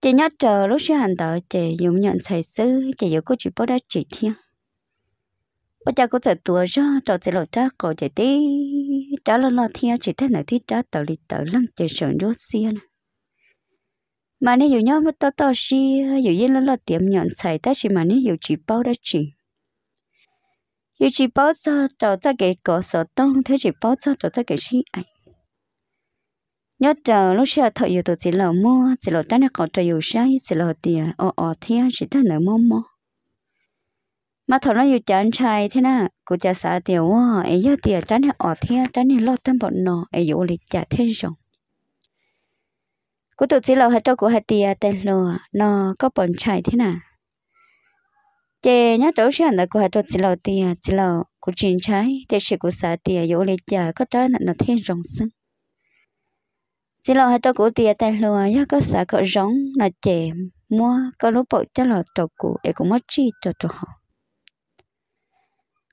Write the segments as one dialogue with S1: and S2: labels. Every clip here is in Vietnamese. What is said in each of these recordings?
S1: chị nhớ chờ lúc xưa hành tờ chị dùng nhận xảy sư chị giữ có chị bố đã chị thiên bây giờ có sợ tua ra cho chị lột cha cô chị tí trả lời lo thiên chị thế này thì trả tờ lịch tờ lăng chị sợ rốt xia nè mà nếu dùng nhớ mất to to xi dù yên lo lo tiệm nhận xảy ta chỉ mà nếu dùng chị bố đã chị dù chị bố cho cho cho cái cổ sợ tông thế chị bố cho cho cho cái xi ảnh nhớ chờ lúc xưa thợ yêu tụi chỉ lỡ mua chỉ lỡ tao nó còn trời yêu say chỉ lỡ tiền ở ở thiên chỉ tao nở mông mông mà thợ nó yêu chán trai thế na cô cha xã tiểu hoa ấy giờ tiền chán này ở thiên chán này lo tâm bọn nó ấy yêu lịch trả thế rồi cô tụt chỉ lâu hết cho cô hai tiền tên lừa nó có bọn trai thế na chè nhớ chỗ xuyên đã cô hai cho chỉ lâu tiền chỉ lâu cô chín trái thế sự cô xã tiền dụ lịch trả có trái là nó thế rồng xưng chỉ là hai tôi cũng tiền tài lừa nhớ có sợ có giống là trẻ mua có lúc bộ cho là tôi cụ em cũng mất chi cho tôi họ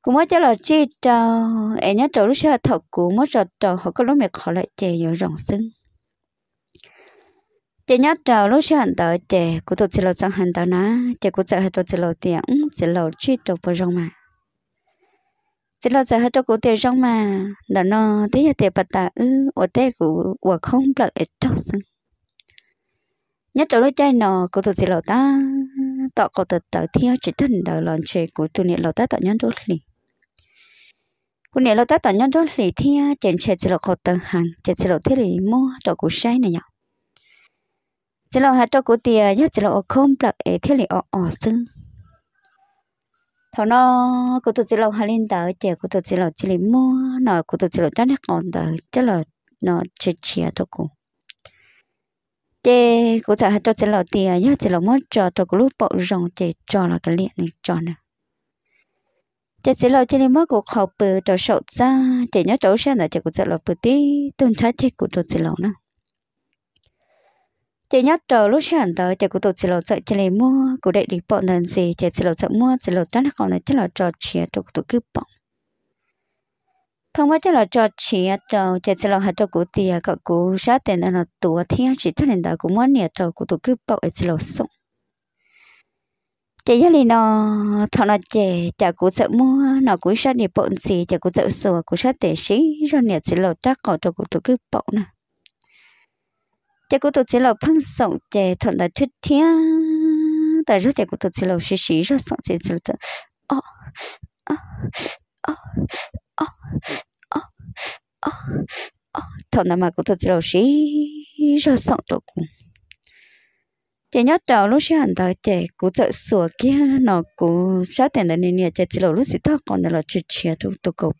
S1: cũng mất cho là chi cho em nhớ tôi lúc xưa thật cụ mất cho tôi họ có lúc mẹ họ lại trẻ nhiều rộng xưng, chị nhớ trò lúc xưa hẳn tới chị cũng tôi chỉ là sang hẳn tới ná, chị cũng sợ hai tôi chỉ là tiếng ừ, chỉ là chi tổ bờ rong mà chỉ là giờ hết cho cụ tiền rong mà nó nó thế là tiền bạc ta ư ở thế của ở không lợi ở trong sân nhất chỗ lối chơi nó cụ tụi chỉ lo ta tọ cụ tụi tớ theo chỉ thân tớ lòn chè của tôi niệm lo ta tọ nhân đốt gì, cụ niệm lo ta tọ nhân đốt lì theo chèn chè chỉ là cụ tớ hàng chỉ chỉ là thế lì mua tọ cụ sai này nhở chỉ là hết cho cụ tiền nhất chỉ là không lợi ở thế lì ở ở sân thọ nó cụ tụt chỉ lâu hai lên tới chè cụ tụt chỉ lâu chỉ lấy mua nó cụ tụt chỉ lâu chắc nét còn tới chắc là nó chè chè thôi cụ chè cụ tụt hai tụt chỉ lâu tiền nhớ chỉ lâu mất cho tụt cụ lúc bỏ rồng chè cho là cái liền này cho nè chè chỉ lâu chỉ lấy mua cụ học bự cho sậu ra chè nhớ chỗ xe là chè cụ tụt lâu bự tí tuần trái chè cụ tụt chỉ lâu nữa chị nhất trò lúc sáng tới chị cũng tụt xì lầu sợ chị lấy mua cũng để đi bọn nên gì chị xì lầu sợ mua xì lầu chắc còn này chắc là trò chuyện tụt tụt cứ bỏ thông qua chắc là trò chuyện trò chị xì lầu hai trò của tiền cậu cụ sát tiền là tụa thiên chỉ thằng này đó cũng muốn nhà trò cụ tụt cứ bỏ xì lầu sống chị nhất đình nó thằng nó chị chả cũng sợ mua nó cũng sát đi bọn gì chả cũng sợ sửa cũng sát tiền sĩ rồi nhà xì lầu chắc còn trò cụ tụt cứ bỏ nè chả cũng tụt chỉ là phăng sống chè thuận là chút thía tại rất chả cũng tụt chỉ là xí xí rất sống chè chỉ là ô ô ô ô ô ô thuận là mà cũng tụt chỉ là xí rất sống đồ cũng chè nhớ trầu lúc sáng đó chè cũng sợ sủa kia nó cũng sát tiền đến nè chè chỉ là lúc xí tao còn là chút chia thu tụ cầu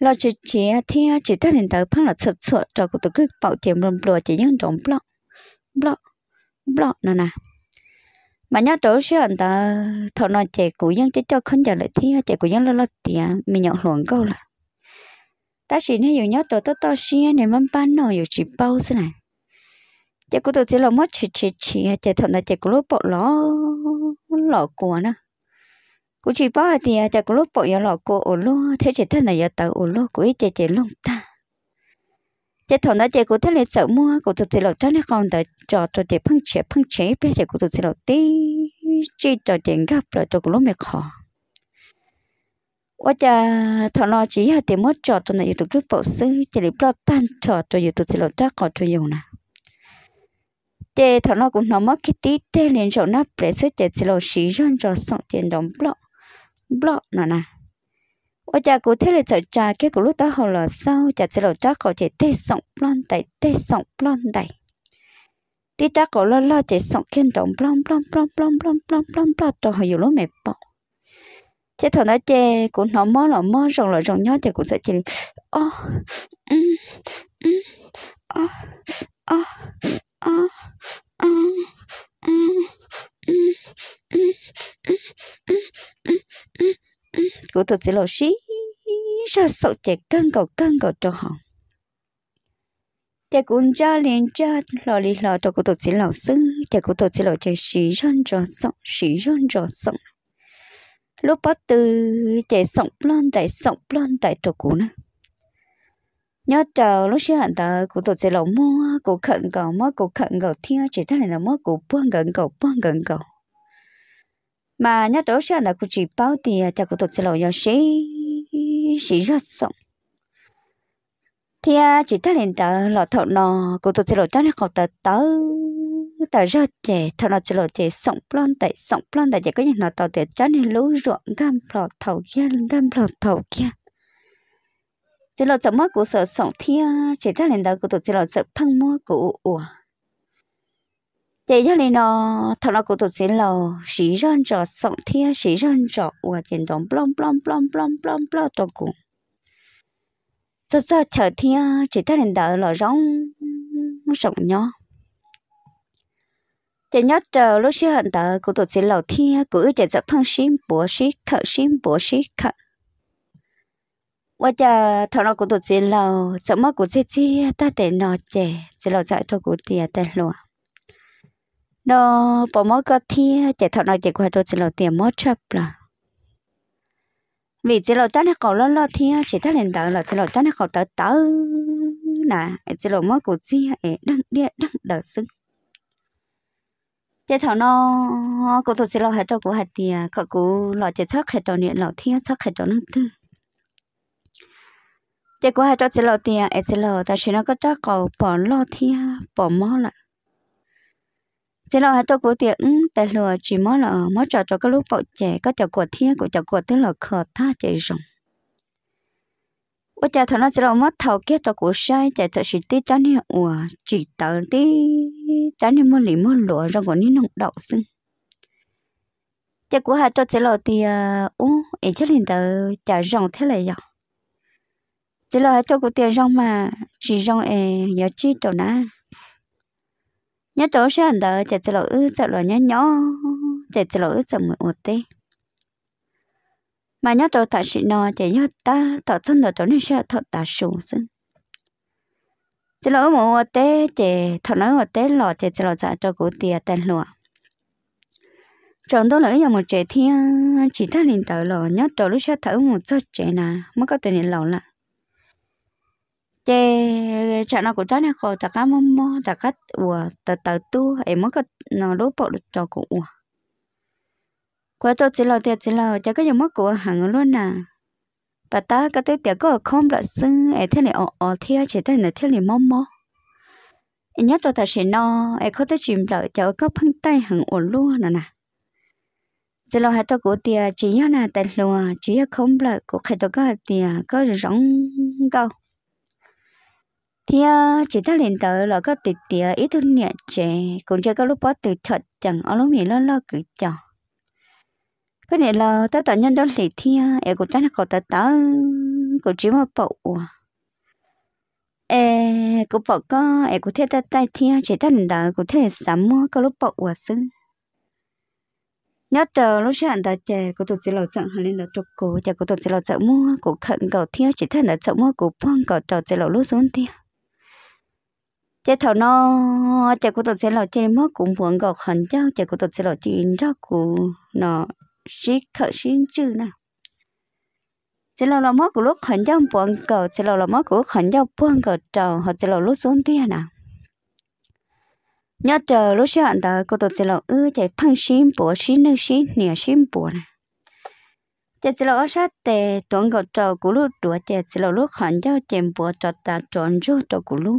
S1: lo chỉ chỉ thì chỉ ta hiện tại phân là sợ sợ cho cụ tự cứ bảo tiệm luôn, lùa chỉ những trống blog blog blog nè nè mà nhớ chỗ xưa anh ta thọ nói trẻ cụ nhân chỉ cho khán giả lại thì chạy cụ dân lo lo tiền mình nhận luận câu là ta chỉ nên dùng nhớ chỗ to to xia nên mắm bán nồi dùng chỉ bao thế này trẻ cụ tôi chỉ là mất chỉ chỉ chỉ trẻ thọ nói trẻ cụ lúc bỏ ló lọ của nè cú chỉ bỏ thì à chả có lúc bỏ giờ lọ cô ổ lô thế chỉ thân này giờ tàu ổ lô của chị chị lông ta chị thằng đó chị cũng thế lấy sợ mua cũng tụt chị lọ cho nên không đợi cho tụt chị phăng chế phăng chế bây giờ cũng tụt chị lọ tí chỉ cho chị gặp rồi tụt cũng lúc mệt khó ủa thằng nó chỉ là tiền mất cho tụi này tụi cứ bỏ chỉ lấy bỏ tan cho tụi tụi chị lọ cho dùng nè chị thằng nó cũng nó mất cái tí tê liền chỗ nắp để sức chị lọ xí rơn cho xong tiền đóng bỏ nó nè ô cha cụ thế là sợ cha cái cụ lúc đó họ là sao cha sẽ là cha cậu chạy tê sọng blon đầy tê sọng blon đầy tí cha cậu lo lo chạy sọng kiên động blon blon blon blon blon blon blon blon cho họ dù lúc mẹ bỏ chế thằng đó chê cũng nó mơ là mơ rồng là rồng nhó chê cũng sẽ chỉ ô ừ ừ ô ô ô ô cô thật sẽ lộ xí sao sợ chạy cân cầu cân cầu cho họ chạy cũng ra liền ra lo lì lo cho cô thật sẽ lộ sư chạy cô thật sẽ lộ chạy xí răn rò sọng xí răn rò sọng lúc bắt từ chạy sọng lon tại sọng lon tại tổ cũ nữa nhớ chờ lúc xưa hẳn tờ cụ tổ chức lỗ mua cụ khẩn cầu mua cụ khẩn cầu thiên chỉ thế này là mua cụ buông gần cầu buông gần cầu mà nhớ đó xưa hẳn là cụ chỉ bao thì cho cụ tổ chức lỗ nhớ xí xí rất sống thì chỉ thế này tờ lọ thọ nọ cụ tổ chức lỗ cho nó học tờ tớ tờ rất trẻ thọ nọ sẽ lỗ trẻ sống plon tại sống plon tại chỉ có những nọ tờ trẻ cho nên lũ ruộng gam lọ thầu kia gam lọ thầu kia chỉ là chậm mất của sợ sống thia chỉ ta lên đó của tụi chỉ là chậm phăng mua của ủa chỉ cho nên nó thằng nó của tụi chỉ là sĩ răn trò sống thia sĩ răn trò ủa tiền đóng plom plom plom plom plom plom tụi cũng giờ giờ chờ thia chỉ ta lên đó là rong sống nhó chỉ nhớ chờ lúc xưa hận tờ của tụi chỉ là thia của chỉ chậm phăng sim bùa sim khờ sim bùa sim khờ 我家头脑骨头只老，什么骨子只他得脑子，只老在头骨底得落。nó à, bỏ mỏ có thia chạy thọ nói chạy qua tôi chỉ là tiền mỏ chập là vì chỉ là tao nó cầu lo lo thia chỉ tao lên đỡ là chỉ là tao nó cầu tớ tớ nè chỉ là mỏ của chi ấy đang đi đang đỡ sưng chạy thọ nó của tôi chỉ là hai tôi của hai tiền cậu của lo chạy chắc hai tôi niệm lo thia chắc hai tôi nó tư 结果还找只老爹，一只老，但是那个找狗跑老天跑猫了。只老还找狗爹，嗯，但是只猫了，猫找着个路跑 chạy，có 找狗天，có 找狗 tới là khờ ta chạy rồng. bây giờ thằng nó chỉ là mất thầu kia cho cổ sai chạy thật sự tí chán nè ủa chỉ tớ tí chán nè lì mua lụa rồi còn ní nồng đậu xưng chạy của hai cho chỉ là thì ú ấy chắc liền tớ chả rồng thế này vậy chỉ là cho cụ tiền rong mà chỉ rong e nhớ chi chỗ na nhớ chỗ sẽ ăn đỡ chỉ chỉ là ư sợ là nhớ nhớ chỉ chỉ là sợ mùi một tê mà nhớ chỗ thật sự nó chỉ nhớ ta thật chân là chỗ này sẽ thật ta xuống sùng sinh chỉ là một tế chỉ thật nói một tê lọ chỉ chỉ là dạ cho cụ tiền tên lọ chọn đó là dòng một trẻ thiên chỉ ta liền tờ lọ nhớ chỗ lúc sẽ thở một giấc trẻ nà mới có tiền lâu lại chế chợ nó của cháu này khó ta cả mò mò ta cả ủa ta tờ tu em mới có nó lố bộ được cho cụ ủa qua tôi chỉ là tiệt chỉ là chả cái gì mất của hàng luôn nè à. bà ta cái tiết tiệt có không là xưng em thế này ờ ờ theo chỉ thế này thế này mò mò em nhớ tôi thật sự nó em có thể chìm lại cháu có phăng tay hàng ổn luôn nè nè giờ lo hai tôi của tiệt chỉ là tại luôn chỉ không là của khai tôi có tiệt có rỗng câu thì ờ, chỉ ta liền tới là có tịt tịa ít thứ nhẹ trẻ cũng chơi có lúc bắt từ thật chẳng ở lúc mình lo lo cứ chờ có này là ta tự nhân đó thì thì em cũng chắc là có ta tớ ờ, cũng chỉ mà bộ em cũng bộ có em cũng thấy ta tay thì chỉ ta liền tới cũng thấy sắm mua có lúc bộ và xưng nhớ chờ lúc sáng ta trẻ có tụt chỉ lo chọn hàng lên được chụp cổ chả có tụt chỉ lo chọn mua cũng khẩn cầu thì ờ, chỉ thấy là chọn mua cũng phong cầu trò chỉ lo lúc xuống thì chế thầu nó chế của tôi sẽ là chế mất cũng muốn gọt hẳn cháu chế của tôi sẽ là chế in ra của nó xí khởi xin chữ nè chế là là mất của lúc hẳn cháu buồn cờ chế là là mất của lúc hẳn cháu buồn cờ trầu họ chế là lúc xuống tiền nè nhớ chờ lúc sẽ hẳn tới cô tôi sẽ là ư chế phăng xin bộ xin nâng xin nè xin bộ nè chế chế là ở sát tề tuần gọt trầu của lúc đùa chế chế là lúc hẳn cháu chèm bộ trọt ta trọn rô trầu của lúc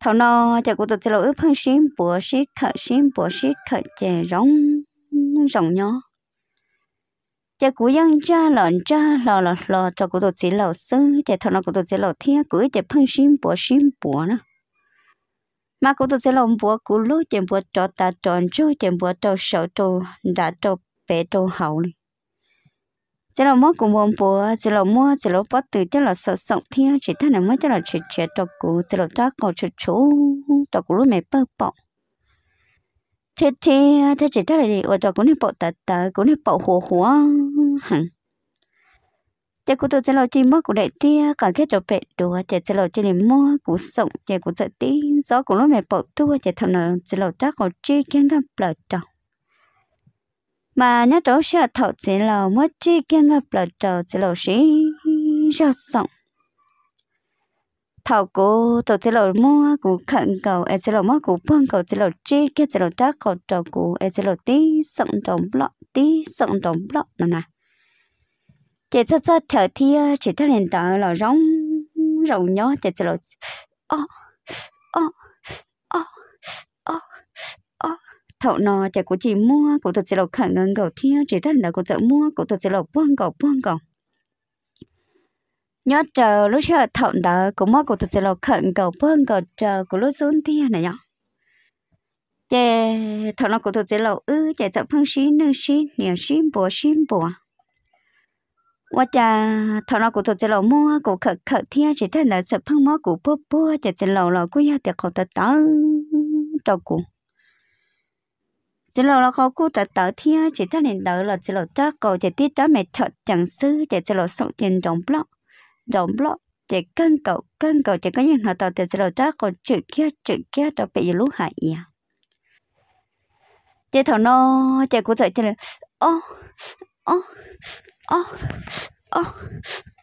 S1: thảo nó chả cụ tật chả lỗi phăng xin bùa xí khở xin bùa xí khở chè rong rong nhỏ chả cú dân cha lợn cha lò lò lò cho cụ tật chỉ lò sư chả thảo nó cụ tật chả lò thiên cụ chả phăng xin bùa xin bùa nữa mà cụ tật chả lò bùa cú lú chả bùa cho ta tròn chú chả bùa cho sầu cho đã cho bé cho hậu này chỉ là mua cũng buồn bùa chỉ là mua chỉ là bắt từ chỉ là sợ sống thiên chỉ thân là mua chỉ là chết chết tộc cụ chỉ là ta cụ chỉ chú tộc cụ lúc mẹ bơ bọng chết chỉ thế chỉ thân là đi ở đọc cụ này bỏ tạt tạt cụ này bỏ hồ hồ hằng chỉ cụ tôi chỉ là chỉ mua cụ đại tia cả cái đồ bẹt đồ chỉ chỉ là chỉ là mua cụ sống chỉ cụ sợ tí gió cụ lúc mẹ bỏ tua chỉ thân là chỉ là ta cụ chết kiến gặp lại chồng mà nhớ đó sẽ thọ chỉ là mất chi kia ngập là trò chỉ là sĩ ra sòng thọ cô tổ chỉ là mua cũng khẩn cầu ai chỉ là mua cũng phân cầu chỉ là chi kia chỉ là trá cầu trò cô ai chỉ là tí sòng đồng lọ tí sòng đồng lọ nè nè chị cho cho thở thì chị thấy liền tờ là rong rồng nhó chị chỉ là ó, ó, ó thậu nó chả có chỉ mua cổ thuật sẽ lộc khẩn ngân cầu thiêu chỉ thân là cổ chợ mua cổ thuật sẽ lộc buông cầu buông cầu nhớ chờ lúc chờ thậu đó cũng mua cổ thuật sẽ lộc khẩn cầu buông cầu chờ của lúc xuống thiêu này nhở chè thậu nó cổ thuật sẽ lộc ư chè chợ phương xí nương xí nhiều xí bùa xí bùa wa cha thằng nó cũng tụt chân lầu mua cũng khẩn khẩn thia chỉ thân là sợ phăng mó cũng bố bố chỉ chân lầu lầu cũng ya tiệc khẩu tớ tớ cho cũng chỉ là nó có cú tớ tớ thiên chỉ tớ nên tớ là chỉ là tớ cầu chỉ tiết cho mẹ chợ chẳng sư chỉ chỉ là sổ tiền rộng block rộng block chỉ cân cầu cân cầu chỉ có những hoạt động chỉ là tớ cầu chữ kia chữ kia đó bị lúc hại à chỉ thằng nó chỉ cú dậy chỉ là ô ô ô ô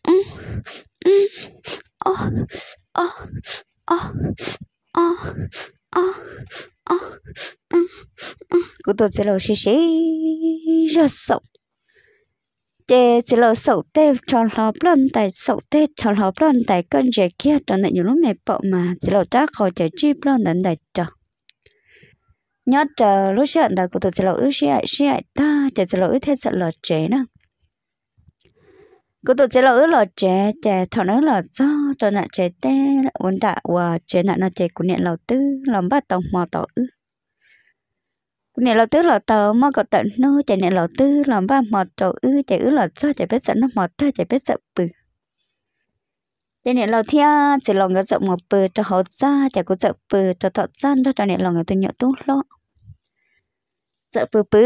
S1: ừ ừ ô ô ô cô tôi sẽ lo xí xí ra sầu để sẽ lo sầu tê cho họp lên tại sầu tê cho họp lên tại cơn giải kia cho nên nhiều lúc mẹ bỏ mà sẽ lo chắc khỏi chạy chip lên đến đại cho nhớ chờ lúc chuyện đó cô tôi sẽ lo ước xí ai xí ai ta chờ sẽ lo ước thế sẽ lo chế nữa cô tôi sẽ chế ước lỡ chế chế thọ nó lỡ do cho à, nạn chế tê uốn tạ và chế nạn nó chế của niệm lầu tư làm bắt tông mò tỏ ư nè là tư là tờ mà có tận nô chạy nè là tư làm ba mọt trầu ư chạy ư là cho chạy biết sợ nó mọt ta chạy biết sợ bự chạy nè là thia chỉ lòng người sợ một bự cho họ ra chạy cũng sợ bự cho thọ gian đó cho nè là người tôi nhớ tốt lo sợ bự bự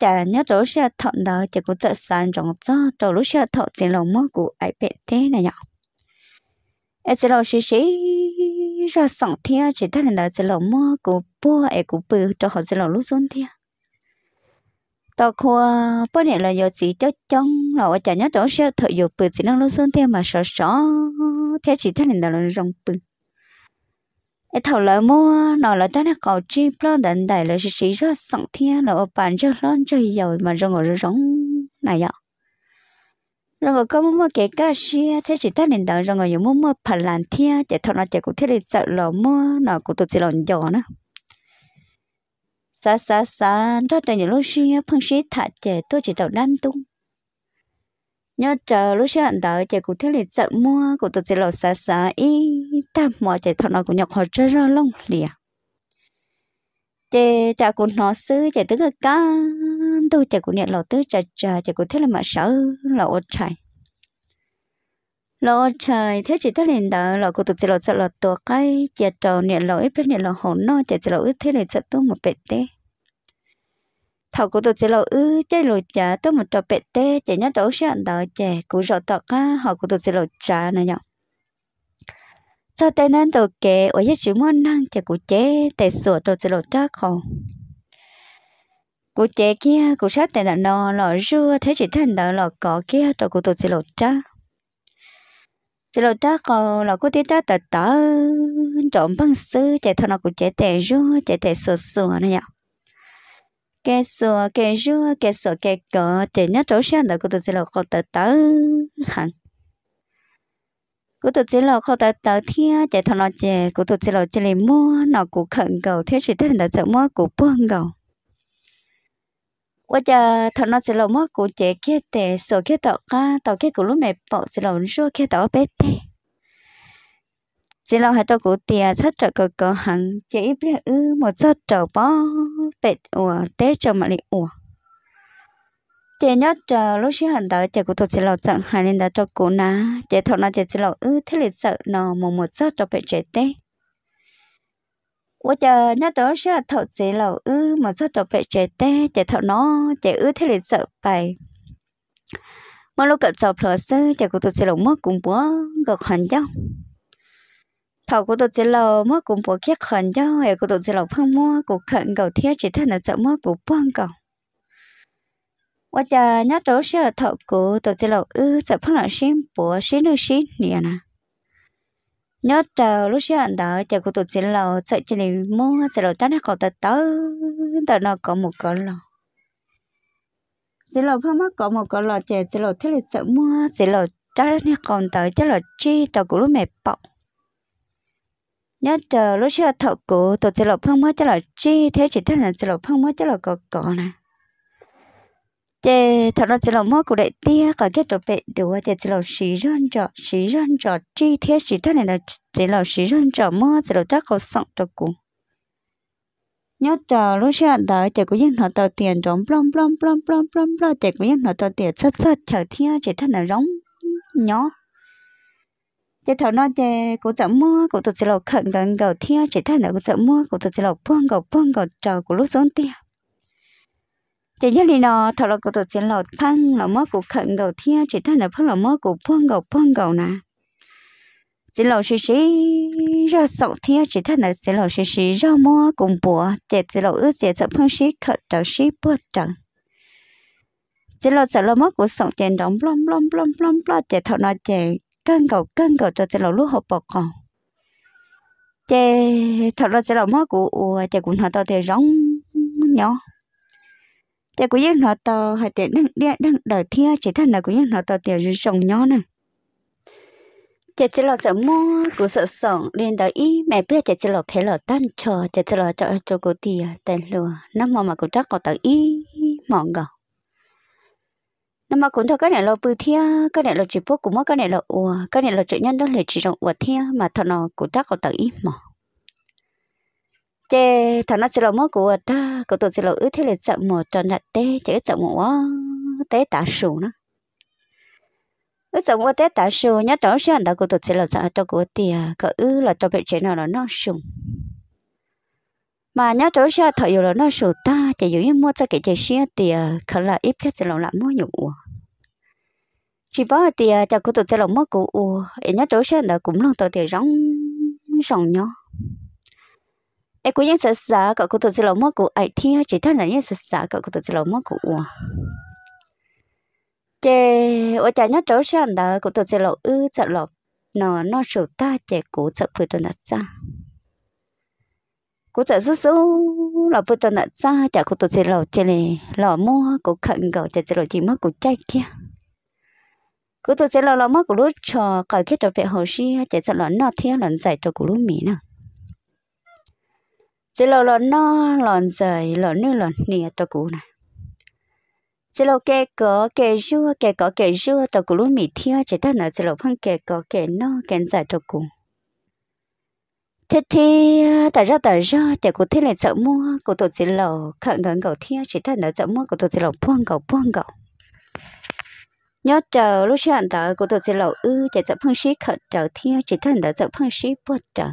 S1: chạy nhớ chỗ xe thọ đó chạy cũng sợ sàn trong cho chỗ lúc xe thọ chỉ lòng mất của ai bẹt thế này nhở em sẽ lo xí xí ra sẵn thiên chỉ thay là chỉ là mua của bố ấy của bự cho họ chỉ là lúc xuống thia tao khoa bữa này là giờ chỉ cho chong là ở chả nhớ chỗ xe thợ dù bự chỉ đang lúc xuống thiên mà sợ sợ thế chỉ thay là là rong bự ấy thầu là mua nó là cho nó cầu chi lo đần đại là chỉ ra sẵn thiên là ở bàn cho lon chơi giàu mà rong ở rong này vậy rồi có mua mua cái cá xe thế chỉ ta nên đợi rồi người mua mua phần làm thia để thằng nó chỉ cũng thế là sợ lò mua nào cũng tụt chỉ lòn giò nữa sa sa sa cho tôi những lúc xe phong xí thả trẻ tôi chỉ tàu đan tung nhớ chờ lúc xe hẳn đợi trẻ cũng thế là sợ mua cũng tụt chỉ lò sa sa y ta mua trẻ thằng nó cũng nhọc họ chơi ra lông liền chè chả cũng nó sư chả tức là cá tôi chả cũng nhận lẩu tứ chả chả chả cũng thế là mà sợ lẩu trời lẩu trời thế chỉ tất liền đó lẩu cũng tụt chỉ lẩu sợ lẩu tua cái chả trầu nhận lẩu ít biết nhận lẩu hồn nó chả chỉ lẩu ít thế là sợ tôi một bẹt tê thầu của tôi chỉ lẩu ư chơi lẩu chả tôi một trầu bẹt tê chả nhớ trầu sẽ ăn đó chả cũng rõ tọt á họ của tôi chỉ lẩu chả này nhở cho tên nên tổ kế ở dưới chữ môn năng thì cụ chế tại sửa tổ chức lột trác không cụ chế kia cụ sát tại là nó lọ rưa thế chỉ thành đó lọ cỏ kia tổ cụ tổ chức lột trác chỉ lột trác còn lọ cụ tiết trác tờ tờ trộm băng sư chạy thằng nó cụ chế tại rưa chạy tại sửa sửa này nhở cái sửa cái rưa cái sửa cái cỏ chạy nhất chỗ sáng đó cụ tổ chức lột cỏ tờ tờ hẳn cứ tôi chỉ là không tới tới thia chạy thằng nó chè cứ tôi chỉ là chỉ lấy mua nó cũng khẩn cầu thế chỉ thế là sợ mua cũng buông cầu bây giờ thằng nó chỉ là mua cũng chè kia để sổ kia tàu ca tàu kia cũng lúc này bỏ là lò số kia tàu bê tè chỉ là hai tàu cũng tè sát trợ cầu cầu hằng chế biết ư một sát trợ bó bê ủa té cho mà lại ủa chị nhớ chờ lúc xí hẳn đó chị cũng thuộc chị lọ chẳng hai nên đã cho cô ná chị thọ nó chị chị lọ ư thế lịch sợ nó một một giấc cho bệnh trẻ tê quá chờ nhớ đó xí hẳn thọ chị lọ ư một giấc cho bệnh trẻ tê chị thọ nó chị ư thế lịch sợ bài mà lúc cận chọc lọ sư chị cũng thuộc chị lọ mất cùng bố gặp hẳn nhau thọ của tôi chỉ lò mất cùng bỏ khét hẳn nhau hệ của tôi chỉ lò phăng mua cũng khẩn cầu thiết chỉ thân là sợ mất cũng băng cầu 我家 nhà chỗ sẽ thọ cổ tổ chức lẩu ư sẽ phong là xin bố xin được xin nè nè nhớ chờ lúc xưa anh chờ cô tụt xin lầu sợ chỉ này mua sợ lầu tắt hết cậu ta tớ nó có một cỡ lò xin lầu phong mất có một cỡ lò chờ xin lầu thế là sợ mua xin lầu tắt hết cậu tớ chắc chi tớ cũng lúc mệt bọc nhớ chờ lúc xưa thợ cũ tụt xin lầu phong mất chắc chi thế chỉ thế là xin phong mất chắc là có chị thật ra chỉ là mơ của đại tia cả cái đồ bể đồ chị chỉ là xí răn trọ xí răn trọ chi thế chỉ thế này là chỉ là xí răn trọ mơ chị làm chắc có sẵn đồ cụ nhớ chờ lúc xe đó chị cũng yên nó tạo tiền trong plom plom plom plom plom plom chị cũng yên nó tạo tiền sắt sắt chờ thiên chỉ thế này giống nhó chị thảo nó chị cũng chậm mơ của tôi chỉ là khẩn gần gầu thiên chỉ thế này cũng chậm mơ của tôi chỉ là buông gầu buông gầu chờ của lúc xuống tiền chỉ nhớ đi nó thọ lộc cổ tổ chiến lọt phan lộc mơ cổ khẩn gầu thiên chỉ thân là phan lộc mơ cổ phong gầu phong gầu nè chỉ lộc xí xí ra sậu thiên chỉ thân là chỉ lộc xí xí ra mơ cùng bùa chỉ chỉ lộc ước chỉ sợ phong xí khẩn trở xí bùa trở chỉ lộc sợ lộc mơ cổ sậu chèn đóng blom blom blom blom blom chỉ thọ nó chèn cân gầu cân gầu cho chỉ lộc lúc hộp bọc còn chỉ thọ lộc chỉ lộc mơ cổ chè cũng thọ tao thì rong nhỏ thì cũng như nó to hay để đừng để đừng đời thia chỉ thân là cũng như nó to tiểu dưới sông nhỏ nè chỉ chỉ là sợ mua cũng sợ sòng nên đợi ý mẹ biết chỉ chỉ là phải là tan chờ chỉ chỉ là cho cho cô tia à, tiền lừa năm mà mà cũng chắc có tới ý mọn gạo. năm mà cũng thôi cái này là bự thia cái này là chỉ bố cũng mất cái này là ùa cái này là chữ nhân đó là chỉ rộng ùa thia mà thằng nó cũng chắc có tới ý mọn chế thằng nó sẽ là mối của ta của tôi sẽ là ứ thế là sợ một tròn nhặt tê chế sợ một quá tê tả sủ nó ứ sợ một tê tả sủ nhớ đó sẽ anh ta của tôi sẽ là sợ cho của tiền à, cậu ứ là cho bệnh chế nào là nó sủng mà nhớ đó sẽ thợ dù là nó sủ ta chỉ dù như mua cho cái chế xia tiền à, khả là ít cái sẽ là làm mua nhụ chỉ bảo tiền à, cho của tôi sẽ là mất của u nhớ nhá đó anh ta cũng luôn tôi tiền rong rong nhau ai cũng nhận sợ sợ cậu cũng tự lo mất của ai thi hay chỉ thân là nhận sợ sợ cậu cũng tự lo mất của ua chè ở chả nhất chỗ sàn đó cũng tự lo ư sợ lo nó nó sầu ta chè cũng sợ phải tuần đặt ra cũng sợ số số là phải tuần đặt ra chả cũng tự lo chè này lo mua cũng khẩn gạo chả tự lo chỉ mất của chạy kia cứ tôi sẽ lo lo mất của lúc cho cái khi trở về hồ sơ chỉ sợ lo nó theo lần giải cho của lúc mỹ nào chỉ lo lo nó lòn rời lòn nước lòn nè tao cũ này chỉ lo kẻ có kẻ rua kẻ có kẻ rua tao cũ lúc mì thia chỉ thân nè chỉ lo phăng kẻ có kẻ nó kẻ giải tao cũ thế thì tại ra tại ra tại cô thế lại sợ mua cô tôi chỉ lo khẩn gần cầu thia chỉ thân nè sợ mua cô tôi chỉ lo phong cầu phong cầu nhớ chờ lúc sáng đó cô tôi chỉ lo ư chỉ sợ phong sĩ khẩn chờ thia chỉ thân nè sợ phong sĩ bớt chờ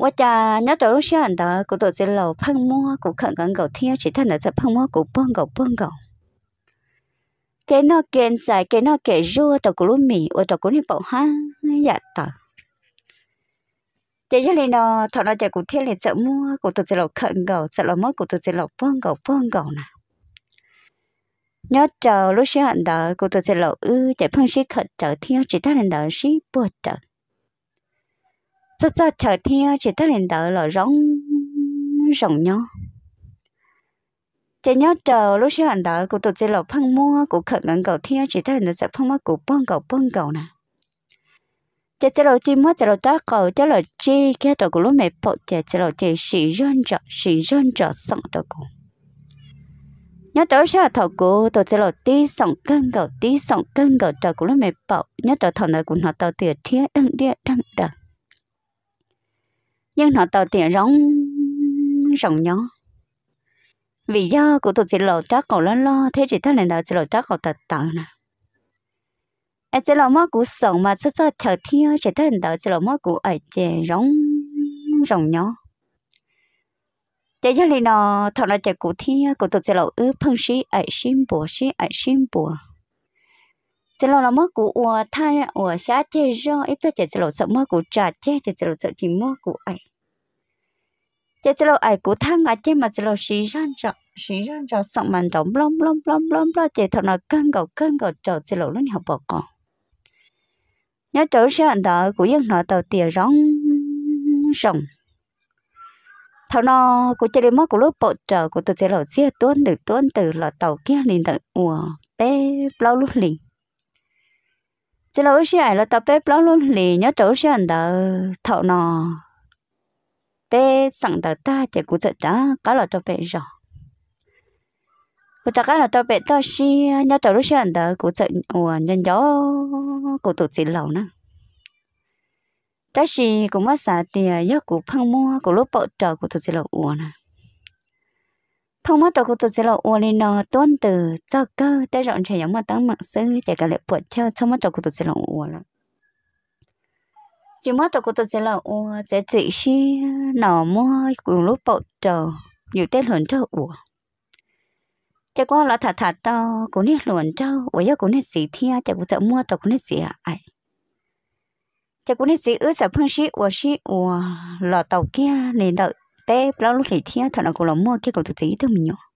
S1: 我家那多东西很多，古都是老碰摸，古看看狗天，其他那只碰摸古蹦狗蹦狗。cái nó kén dài cái nó kẻ rua tàu cổ lúa mì ở tàu cổ ni bảo ha dạ tờ thế cho nên nó thọ nó chạy cụ thiên liền sợ mua cụ tụt sẽ lộc khẩn gầu sợ lộc mất cụ tụt sẽ lộc phương gầu phương gầu nè nhớ chờ lúc sáng đó, cô tôi tụt sẽ lộc ư chạy phương sĩ khẩn trở thiên chỉ ta lên đợi sĩ bùa trở chỉ tới lên tới là rong rong nhau chỉ nhớ chờ lúc xưa anh đợi của tôi chỉ là phân mua của khẩn ngẩn cầu thiên chỉ thấy nó sẽ phân mua của bông cầu bông cầu nè chỉ chỉ là chỉ mua chỉ là ta cầu chỉ là chỉ cái đồ của lúc mẹ bỏ chỉ chỉ là chỉ xì rơn trọ xì rơn trọ sẵn đồ cụ nhớ tới xưa thầu cụ tôi chỉ là đi sẵn cân cầu đi sẵn cân cầu đồ của lúc mẹ bỏ nhớ tới thằng này của nó tàu tiền thiên đăng địa đăng đăng nhưng nó tàu tiền rong rong nhó vì do của tụt chỉ lộ chắc cậu lo lo thế chỉ thắt lên đầu chỉ lộ chắc cậu tật tật nè ai chỉ lộ mắt của sống mà cho cho chờ thiên chỉ thắt lên đầu chỉ lộ mắt của ở chè rong rong nhó chạy cho lên nó thọ nó chạy cụ thiên của tụt chỉ lộ ư phân sĩ ở sim bùa sĩ ở sim bùa chỉ lộ là mắt cụ ủa thay ủa xá chè rong ít tôi chỉ lộ sợ mắt cụ trả chè chỉ lộ sợ chỉ mắt của ấy chế chế lo ai cú thăng ngã chế mà chế lo xí ran chợ xí ran chợ sống mình đóng lom lom lom lom lo chế thằng nó căng gầu căng gầu chợ chế lo luôn học bỏ con nhớ chỗ xe anh đó cú dân nó tàu tiền rong rồng thằng nó cú chế đi mất cú lúc bộ chợ cú tự chế lo xe tuôn từ tuôn từ là tàu kia liền tận ủa bé lâu lúc liền chế lo xe là tàu bé lâu lúc liền nhớ chỗ xe anh đó thằng nó bé sẵn đầu ta chạy cụ sợ ta có lò cho bé rồi cô chả có lò cho bé cho xí nhớ cho lúc xuyên đó cụ sợ ủa nhân gió cụ tụt xí lầu nữa ta xí cũng mất xả tiền nhớ cụ phăng mua cụ lúc bỏ trở cụ tụt xí lầu ủa nè phăng mất tôi cũng tụt xí lầu ủa nên nó tuân từ cho cơ để rộng chạy giống mà tăng mạng sư chạy cả lệ buộc chơi xong mất tôi cụ tụt xí lầu ủa rồi chỉ mất tôi có tôi sẽ là sẽ chỉ xí nọ mua cùng lúc bột trờ nhiều tên luận trâu ủa chắc qua là thật thật to cũng nên luận trâu và do cũng nên gì thia chắc cũng à, sợ mua tôi cũng nên gì à ai chắc cũng nên gì ước sợ phương xí ủa xí ủa lọ tàu kia nên đợi tép lâu lúc thì thia thật là cũng là mua kia cũng tự chỉ tôi mình nhở